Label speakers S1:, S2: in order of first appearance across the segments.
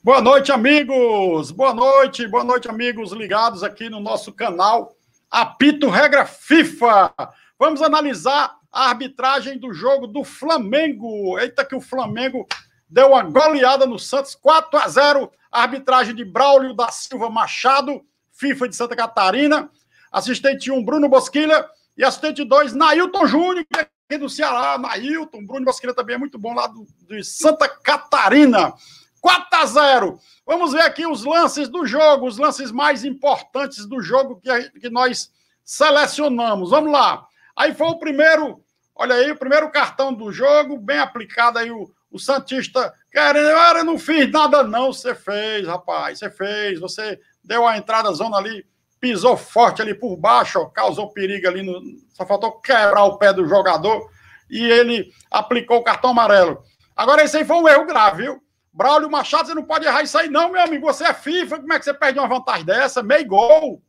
S1: Boa noite, amigos! Boa noite, boa noite, amigos ligados aqui no nosso canal Apito Regra FIFA. Vamos analisar a arbitragem do jogo do Flamengo. Eita, que o Flamengo deu uma goleada no Santos, 4 a 0 Arbitragem de Braulio da Silva Machado, FIFA de Santa Catarina. Assistente 1, Bruno Bosquilha. E assistente 2, Nailton Júnior, é aqui do Ceará. Nailton, Bruno Bosquilha também é muito bom lá do, de Santa Catarina. 4 a 0. Vamos ver aqui os lances do jogo, os lances mais importantes do jogo que, que nós selecionamos. Vamos lá. Aí foi o primeiro, olha aí, o primeiro cartão do jogo, bem aplicado aí o, o Santista querendo, ah, eu não fiz nada não, você fez, rapaz, você fez, você deu a entrada zona ali, pisou forte ali por baixo, ó, causou perigo ali, no, só faltou quebrar o pé do jogador e ele aplicou o cartão amarelo. Agora, esse aí foi um erro grave, viu? Braulio Machado, você não pode errar isso aí, não, meu amigo. Você é FIFA, como é que você perde uma vantagem dessa? Meio gol.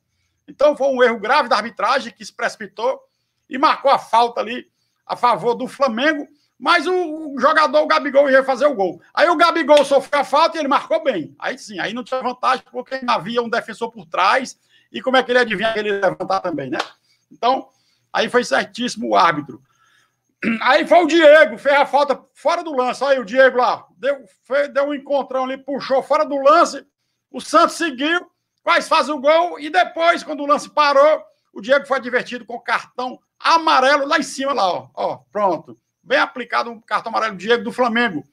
S1: Então foi um erro grave da arbitragem que se precipitou e marcou a falta ali a favor do Flamengo. Mas o jogador, o Gabigol, ia fazer o gol. Aí o Gabigol sofreu a falta e ele marcou bem. Aí sim, aí não tinha vantagem, porque havia um defensor por trás. E como é que ele adivinha que ele levantar também, né? Então, aí foi certíssimo o árbitro. Aí foi o Diego, fez a falta fora do lance. Aí o Diego lá, deu, fez, deu um encontrão ali, puxou fora do lance. O Santos seguiu, quase faz o gol. E depois, quando o lance parou, o Diego foi advertido com cartão amarelo lá em cima, lá, ó. ó pronto. Bem aplicado um cartão amarelo do Diego do Flamengo.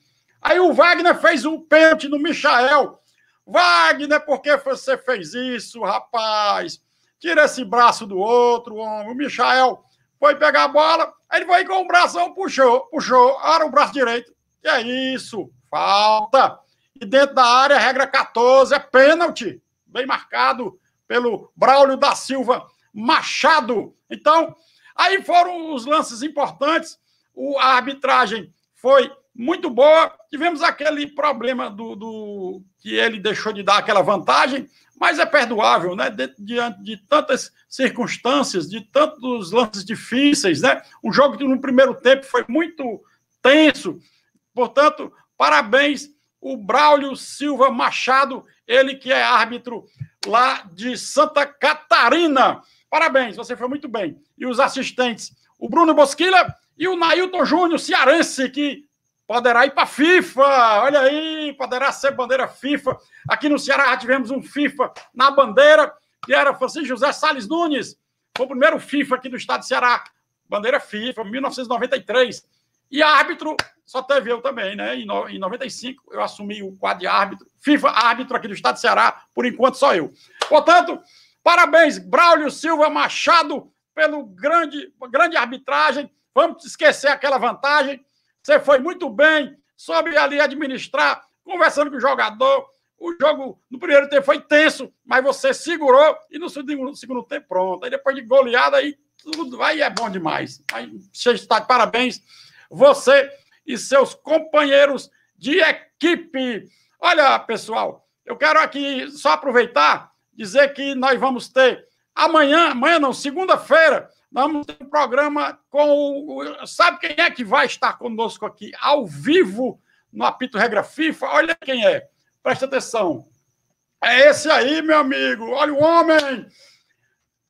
S1: Aí o Wagner fez um pênalti no Michael. Wagner, por que você fez isso, rapaz? Tira esse braço do outro, homem. O Michael foi pegar a bola, aí ele foi com o braço, puxou, puxou, era o braço direito. Que é isso, falta. E dentro da área, regra 14, é pênalti, bem marcado pelo Braulio da Silva Machado. Então, aí foram os lances importantes, o, a arbitragem foi muito boa. Tivemos aquele problema do, do que ele deixou de dar aquela vantagem, mas é perdoável, né? Diante de, de, tantas circunstâncias, de tantos lances difíceis, né? Um jogo que no primeiro tempo foi muito tenso. Portanto, parabéns o Braulio Silva Machado, ele que é árbitro lá de Santa Catarina. Parabéns, você foi muito bem. E os assistentes, o Bruno Bosquilha e o Nailton Júnior, cearense, que poderá ir para FIFA. Olha aí, poderá ser bandeira FIFA. Aqui no Ceará já tivemos um FIFA na bandeira, que era Francisco José Salles Nunes. Foi o primeiro FIFA aqui do estado de Ceará. Bandeira FIFA, 1993. E árbitro, só teve eu também, né? Em, 95, eu assumi o quadro de árbitro. FIFA, árbitro aqui do estado de Ceará, por enquanto só eu. Portanto, parabéns, Braulio Silva Machado, pelo grande, grande arbitragem. Vamos esquecer aquela vantagem você foi muito bem, soube ali administrar, conversando com o jogador. O jogo no primeiro tempo foi tenso, mas você segurou e no segundo, no segundo tempo pronto. Aí depois de goleada, aí tudo vai e é bom demais. Aí está de parabéns, você e seus companheiros de equipe. Olha, pessoal, eu quero aqui só aproveitar dizer que nós vamos ter amanhã, amanhã não, segunda-feira, Vamos ter um programa com o. Sabe quem é que vai estar conosco aqui ao vivo no Apito Regra FIFA? Olha quem é. Presta atenção. É esse aí, meu amigo. Olha o homem.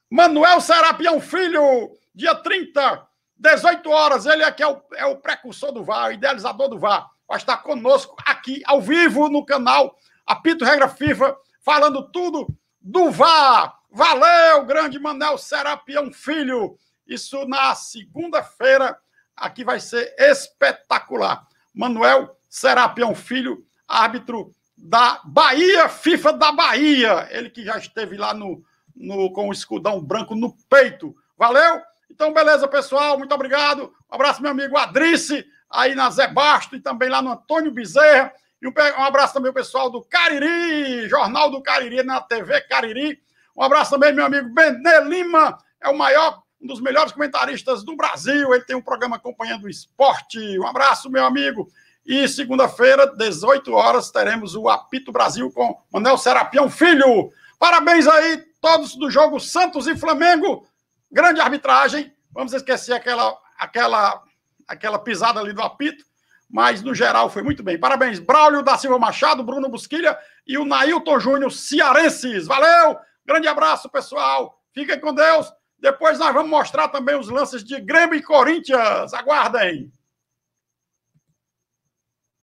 S1: Manuel Serapião Filho, dia 30, 18 horas. Ele aqui é, é o, é o precursor do VAR, o idealizador do VAR. Vai estar conosco aqui ao vivo no canal Apito Regra FIFA, falando tudo do VAR. Valeu, grande Manel Serapião é Filho. Isso na segunda-feira. Aqui vai ser espetacular. Manuel Serapião é Filho, árbitro da Bahia, FIFA da Bahia. Ele que já esteve lá no, no com o escudão branco no peito. Valeu? Então, beleza, pessoal. Muito obrigado. Um abraço, meu amigo Adrice, aí na Zé Basto e também lá no Antônio Bezerra. E um, um abraço também ao pessoal do Cariri, Jornal do Cariri, na TV Cariri. Um abraço também, meu amigo Benê Lima, é o maior, um dos melhores comentaristas do Brasil. Ele tem um programa acompanhando o esporte. Um abraço, meu amigo. E segunda-feira, 18 horas, teremos o Apito Brasil com Manuel Serapião Filho. Parabéns aí, todos do jogo Santos e Flamengo. Grande arbitragem. Vamos esquecer aquela, aquela, aquela pisada ali do apito. Mas, no geral, foi muito bem. Parabéns, Braulio da Silva Machado, Bruno Busquilha e o Nailton Júnior Cearenses. Valeu! Grande abraço, pessoal. Fiquem com Deus. Depois nós vamos mostrar também os lances de Grêmio e Corinthians. Aguardem!